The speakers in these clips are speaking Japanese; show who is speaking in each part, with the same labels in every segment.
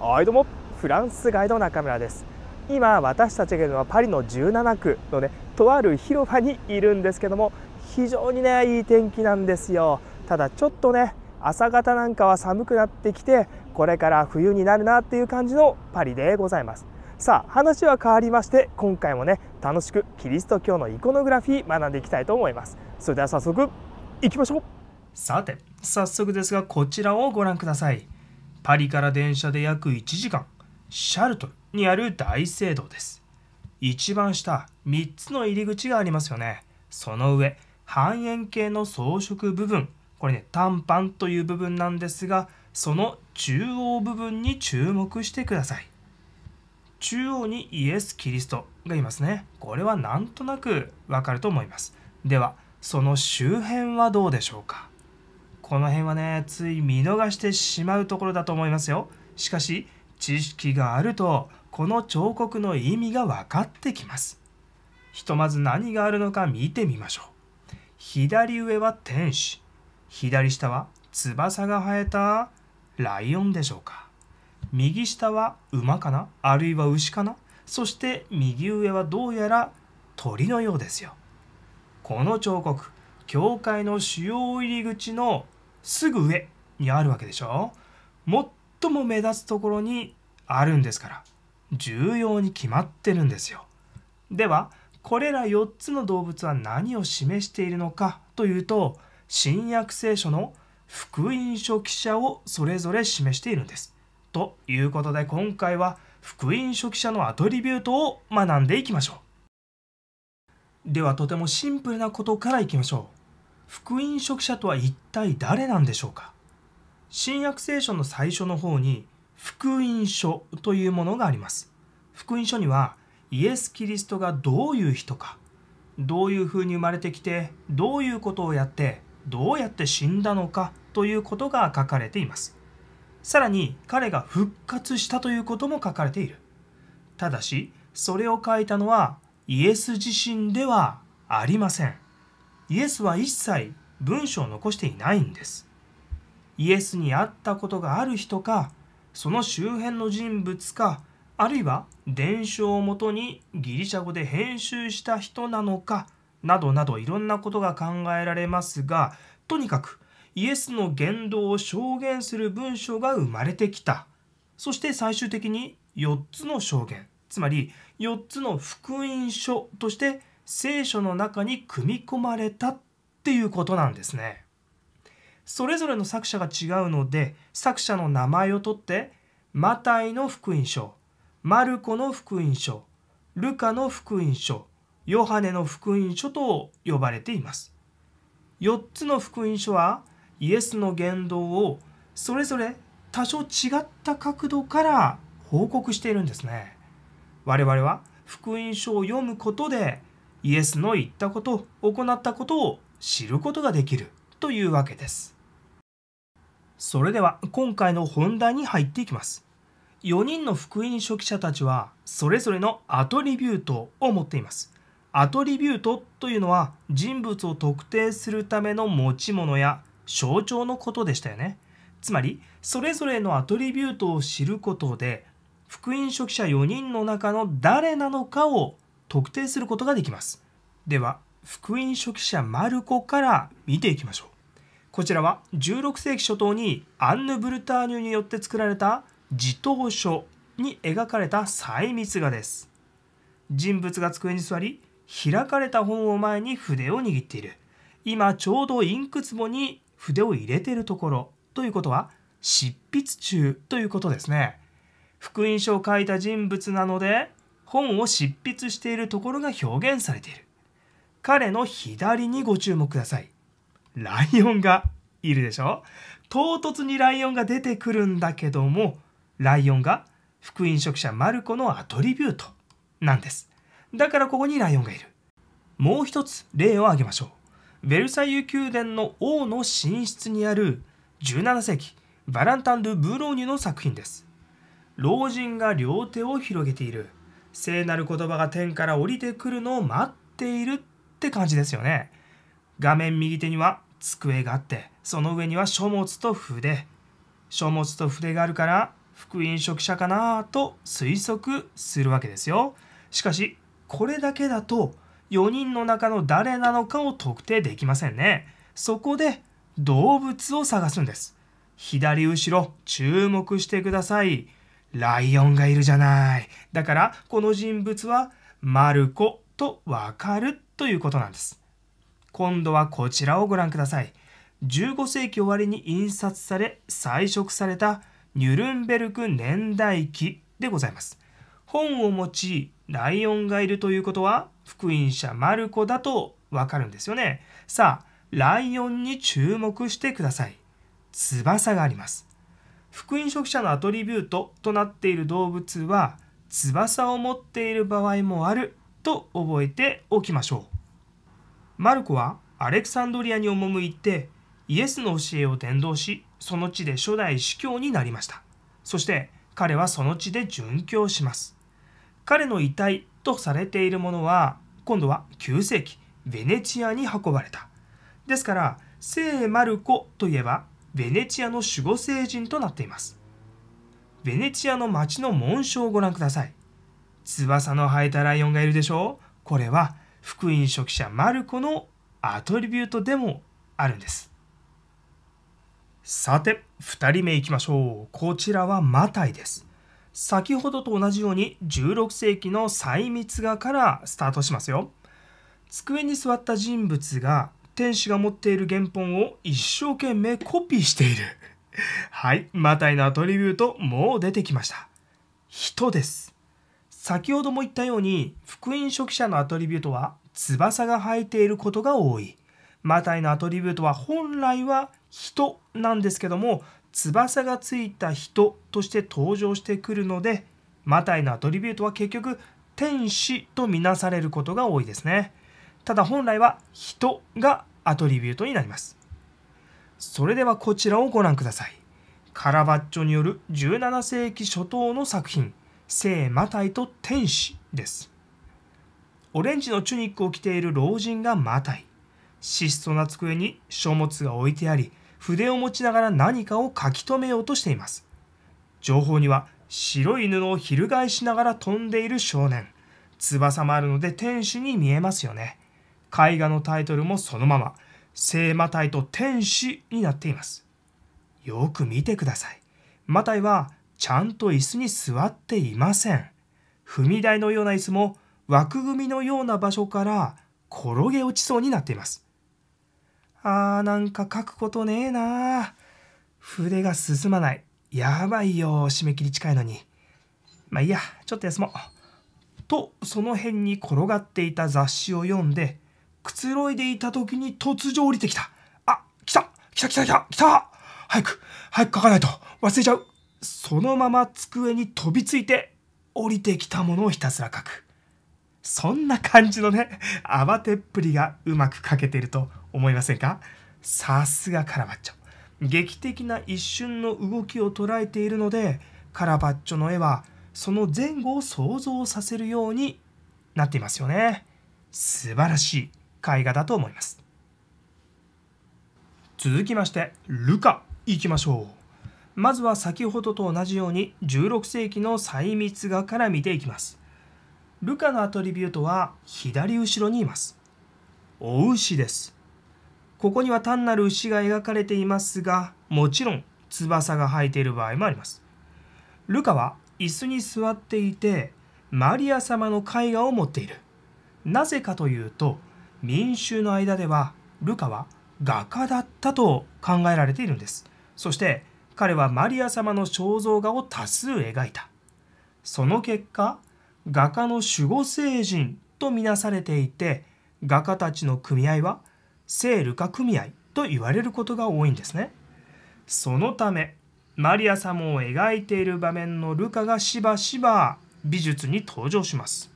Speaker 1: はいどうもフランスガイド中村です今私たちがいるのはパリの17区のねとある広場にいるんですけども非常にねいい天気なんですよただちょっとね朝方なんかは寒くなってきてこれから冬になるなっていう感じのパリでございますさあ話は変わりまして今回もね楽しくキリスト教のイコノグラフィー学んでいきたいと思いますそれでは早速いきましょうさて早速ですがこちらをご覧くださいパリから電車で約1時間シャルトルにある大聖堂です一番下3つの入り口がありますよねその上半円形の装飾部分これね短パンという部分なんですがその中央部分に注目してください中央にイエス・キリストがいますねこれはなんとなくわかると思いますではその周辺はどうでしょうかこの辺はね、つい見逃してしまうところだと思いますよ。しかし、知識があると、この彫刻の意味が分かってきます。ひとまず何があるのか見てみましょう。左上は天使、左下は翼が生えたライオンでしょうか。右下は馬かなあるいは牛かなそして右上はどうやら鳥のようですよ。この彫刻、教会の主要入り口のすぐ上にあるわけでしょ最も目立つところにあるんですから重要に決まってるんですよではこれら4つの動物は何を示しているのかというと新約聖書の福音書記者をそれぞれ示しているんです。ということで今回は福音書記者のアトリビュートを学んでいきましょう。ではとてもシンプルなことからいきましょう。福音職者とは一体誰なんでしょうか新約聖書の最初の方に福音書というものがあります福音書にはイエス・キリストがどういう人かどういうふうに生まれてきてどういうことをやってどうやって死んだのかということが書かれていますさらに彼が復活したということも書かれているただしそれを書いたのはイエス自身ではありませんイエスは一切文章を残していないんですイエスに会ったことがある人かその周辺の人物かあるいは伝承をもとにギリシャ語で編集した人なのかなどなどいろんなことが考えられますがとにかくイエスの言動を証言する文章が生まれてきたそして最終的に4つの証言つまり4つの福音書として聖書の中に組み込まれたっていうことなんですね。それぞれの作者が違うので作者の名前を取ってマタイの福音書マルコの福音書ルカの福音書ヨハネの福音書と呼ばれています。4つの福音書はイエスの言動をそれぞれ多少違った角度から報告しているんですね。我々は福音書を読むことでイエスの言ったこと行ったことを知ることができるというわけですそれでは今回の本題に入っていきます4人の福音書記者たちはそれぞれのアトリビュートを持っていますアトリビュートというのは人物を特定するための持ち物や象徴のことでしたよねつまりそれぞれのアトリビュートを知ることで福音書記者4人の中の誰なのかを特定することができます。では、福音書記者マルコから見ていきましょう。こちらは16世紀初頭にアンヌ・ブルターニュによって作られた自頭書に描かれた細密画です。人物が机に座り、開かれた本を前に筆を握っている。今ちょうどインク壺に筆を入れているところということは執筆中ということですね。福音書を書いた人物なので本を執筆しているところが表現されている彼の左にご注目くださいライオンがいるでしょ唐突にライオンが出てくるんだけどもライオンが福音職者マルコのアトリビュートなんですだからここにライオンがいるもう一つ例を挙げましょうベルサイユ宮殿の王の寝室にある17世紀バランタン・ドゥ・ブローニュの作品です老人が両手を広げている聖なる言葉が天から降りてくるのを待っているって感じですよね画面右手には机があってその上には書物と筆書物と筆があるから福音職者かなと推測するわけですよしかしこれだけだと4人の中の誰なのかを特定できませんねそこで動物を探すんです左後ろ注目してくださいライオンがいるじゃない。だから、この人物はマルコとわかるということなんです。今度はこちらをご覧ください。15世紀終わりに印刷され、彩色されたニュルンベルク年代記でございます。本を持ち、ライオンがいるということは、福音者マルコだとわかるんですよね。さあ、ライオンに注目してください。翼があります。福音職者のアトリビュートとなっている動物は翼を持っている場合もあると覚えておきましょう。マルコはアレクサンドリアに赴いてイエスの教えを伝道しその地で初代司教になりましたそして彼はその地で殉教します彼の遺体とされているものは今度は9世紀ベネチアに運ばれたですから聖マルコといえばベネチアの守護聖人となっていますベネチアの町の紋章をご覧ください翼の生えたライオンがいるでしょうこれは福音書記者マルコのアトリビュートでもあるんですさて2人目いきましょうこちらはマタイです先ほどと同じように16世紀の細密画からスタートしますよ机に座った人物が天使が持っている原本を一生懸命コピーしている。はい、マタイのアトリビュート、もう出てきました。人です。先ほども言ったように、福音書記者のアトリビュートは、翼が生えていることが多い。マタイのアトリビュートは本来は人なんですけども、翼がついた人として登場してくるので、マタイのアトリビュートは結局、天使とみなされることが多いですね。ただ本来は人がアトリビュートになります。それではこちらをご覧ください。カラバッチョによる17世紀初頭の作品「聖マタイと天使」です。オレンジのチュニックを着ている老人がマタイ。質素な机に書物が置いてあり、筆を持ちながら何かを書き留めようとしています。情報には白い布を翻しながら飛んでいる少年。翼もあるので天使に見えますよね。絵画のタイトルもそのまま聖マ隊と天使になっていますよく見てくださいマタイはちゃんと椅子に座っていません踏み台のような椅子も枠組みのような場所から転げ落ちそうになっていますあーなんか書くことねえなー筆が進まないやばいよ締め切り近いのにまあいいやちょっと休もうとその辺に転がっていた雑誌を読んでくつろいでいた時に突如降りてきた。あ、来た来た来た来た来た早く早く書かないと忘れちゃうそのまま机に飛びついて降りてきたものをひたすら書く。そんな感じのね、慌てっぷりがうまく書けていると思いませんかさすがカラバッチョ。劇的な一瞬の動きを捉えているので、カラバッチョの絵はその前後を想像させるようになっていますよね。素晴らしい。絵画だと思います続きましてルカいきましょうまずは先ほどと同じように16世紀の細密画から見ていきますルカのアトリビュートは左後ろにいますお牛ですここには単なる牛が描かれていますがもちろん翼が生えている場合もありますルカは椅子に座っていてマリア様の絵画を持っているなぜかというと民衆の間ではルカは画家だったと考えられているんですそして彼はマリア様の肖像画を多数描いたその結果画家の守護聖人とみなされていて画家たちの組合は聖ルカ組合と言われることが多いんですねそのためマリア様を描いている場面のルカがしばしば美術に登場します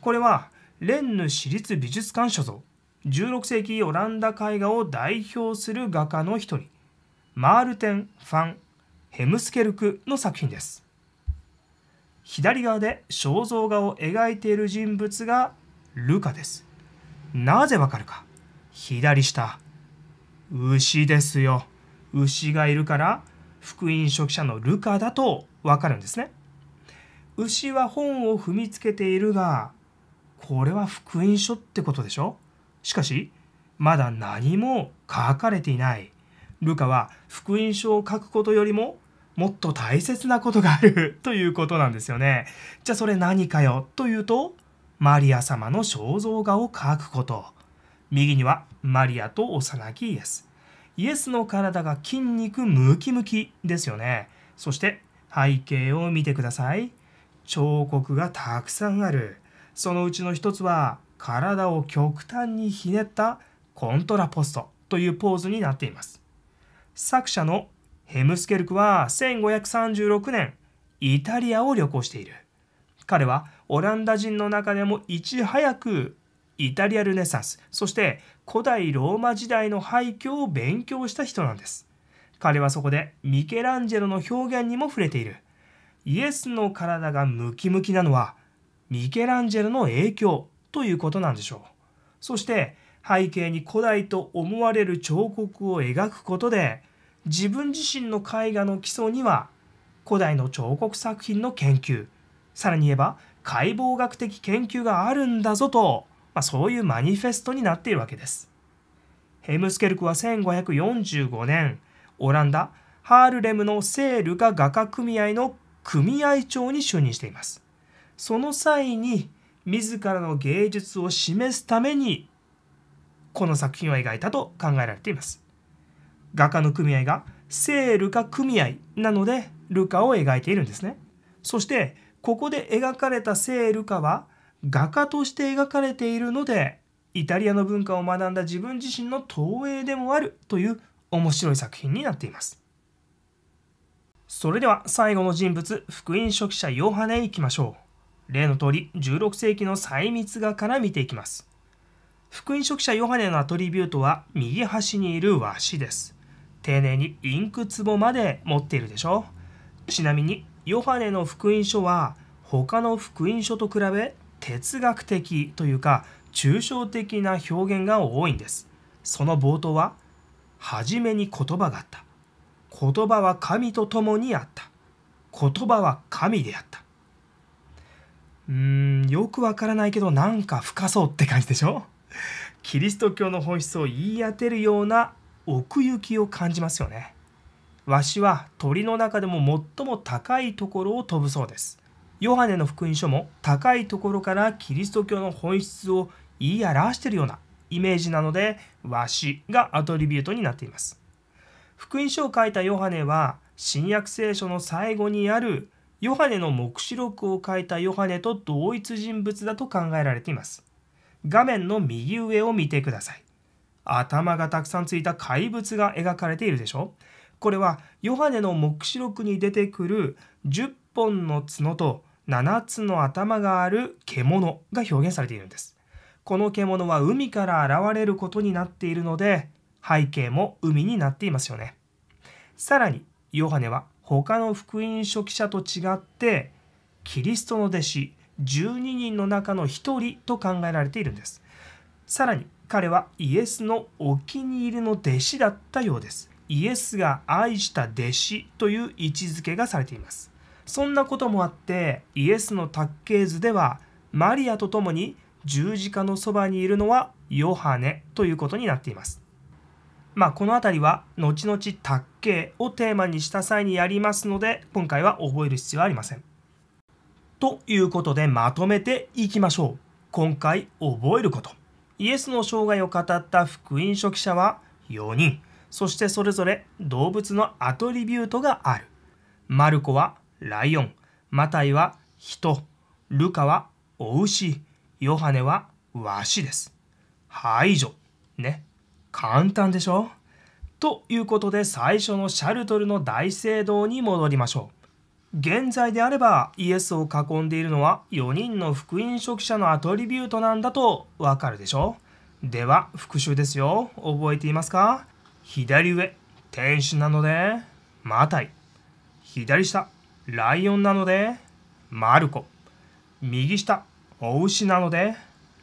Speaker 1: これはレンヌ市立美術館所蔵16世紀オランダ絵画を代表する画家の一人マールテン・ファン・ヘムスケルクの作品です左側で肖像画を描いている人物がルカですなぜわかるか左下牛ですよ牛がいるから福音書記者のルカだとわかるんですね牛は本を踏みつけているがこれは福音書ってことでしょしかしまだ何も書かれていないルカは福音書を書くことよりももっと大切なことがある ということなんですよねじゃあそれ何かよというとマリア様の肖像画を描くこと右にはマリアと幼きイエスイエスの体が筋肉ムキムキですよねそして背景を見てください彫刻がたくさんあるそのうちの一つは体を極端にひねったコントラポストというポーズになっています作者のヘムスケルクは1536年イタリアを旅行している彼はオランダ人の中でもいち早くイタリアルネサンスそして古代ローマ時代の廃墟を勉強した人なんです彼はそこでミケランジェロの表現にも触れているイエスの体がムキムキなのはミケランジェロの影響ということなんでしょう。そして背景に古代と思われる彫刻を描くことで自分自身の絵画の基礎には古代の彫刻作品の研究さらに言えば解剖学的研究があるんだぞと、まあ、そういうマニフェストになっているわけです。ヘムスケルクは1545年オランダハールレムの聖ルカ画家組合の組合長に就任しています。その際に自らの芸術を示すためにこの作品を描いたと考えられています画家の組合が聖ルカ組合なのでルカを描いているんですねそしてここで描かれた聖ルカは画家として描かれているのでイタリアの文化を学んだ自分自身の投影でもあるという面白い作品になっていますそれでは最後の人物福音書記者ヨハネいきましょう例の通り16世紀の細密画から見ていきます福音書記者ヨハネのアトリビュートは右端にいる和紙です丁寧にインク壺まで持っているでしょちなみにヨハネの福音書は他の福音書と比べ哲学的というか抽象的な表現が多いんですその冒頭は「初めに言葉があった」「言葉は神と共にあった」「言葉は神であった」うーんよくわからないけどなんか深そうって感じでしょキリスト教の本質を言い当てるような奥行きを感じますよねわしは鳥の中でも最も高いところを飛ぶそうですヨハネの福音書も高いところからキリスト教の本質を言い表しているようなイメージなのでわしがアトリビュートになっています福音書を書いたヨハネは新約聖書の最後にあるヨハネの黙示録を書いたヨハネと同一人物だと考えられています画面の右上を見てください頭がたくさんついた怪物が描かれているでしょこれはヨハネの黙示録に出てくる10本の角と7つの頭がある獣が表現されているんですこの獣は海から現れることになっているので背景も海になっていますよねさらにヨハネは他の福音書記者と違ってキリストの弟子12人の中の1人と考えられているんですさらに彼はイエスのお気に入りの弟子だったようですイエスが愛した弟子という位置づけがされていますそんなこともあってイエスの卓系図ではマリアと共に十字架のそばにいるのはヨハネということになっていますまあ、この辺りは後々「卓形」をテーマにした際にやりますので今回は覚える必要はありません。ということでまとめていきましょう。今回覚えること。イエスの生涯を語った福音書記者は4人。そしてそれぞれ動物のアトリビュートがある。マルコはライオン、マタイは人、ルカはお牛、ヨハネはワシです。排除。ね。簡単でしょということで最初のシャルトルの大聖堂に戻りましょう。現在であればイエスを囲んでいるのは4人の福音書記者のアトリビュートなんだとわかるでしょでは復習ですよ。覚えていますか左上、天使なので、マタイ。左下、ライオンなので、マルコ。右下、お牛なので、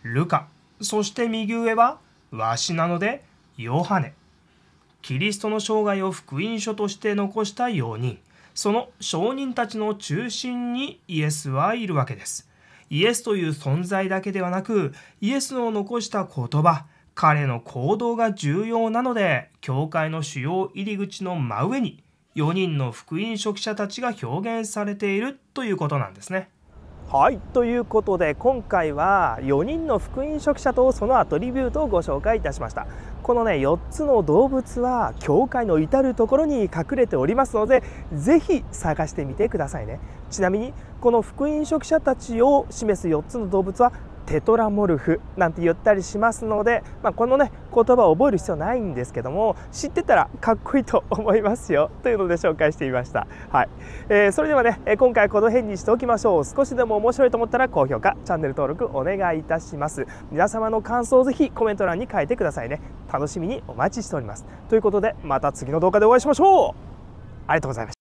Speaker 1: ルカ。そして右上は、わしなので、ヨハネキリストの生涯を福音書として残した4人その証人たちの中心にイエスはいるわけですイエスという存在だけではなくイエスの残した言葉彼の行動が重要なので教会の主要入り口の真上に4人の福音書記者たちが表現されているということなんですね。はいということで今回は4人の福音職者とそのアトリビュートをご紹介いたしましたこのね4つの動物は教会の至る所に隠れておりますので是非探してみてくださいねちなみにこの福音職者たちを示す4つの動物はテトラモルフなんて言ったりしますので、まあ、このね言葉を覚える必要ないんですけども知ってたらかっこいいと思いますよというので紹介してみました、はいえー、それではね今回この辺にしておきましょう少しでも面白いと思ったら高評価チャンネル登録お願いいたします皆様の感想をぜひコメント欄に書いてくださいね楽しみにお待ちしておりますということでまた次の動画でお会いしましょうありがとうございました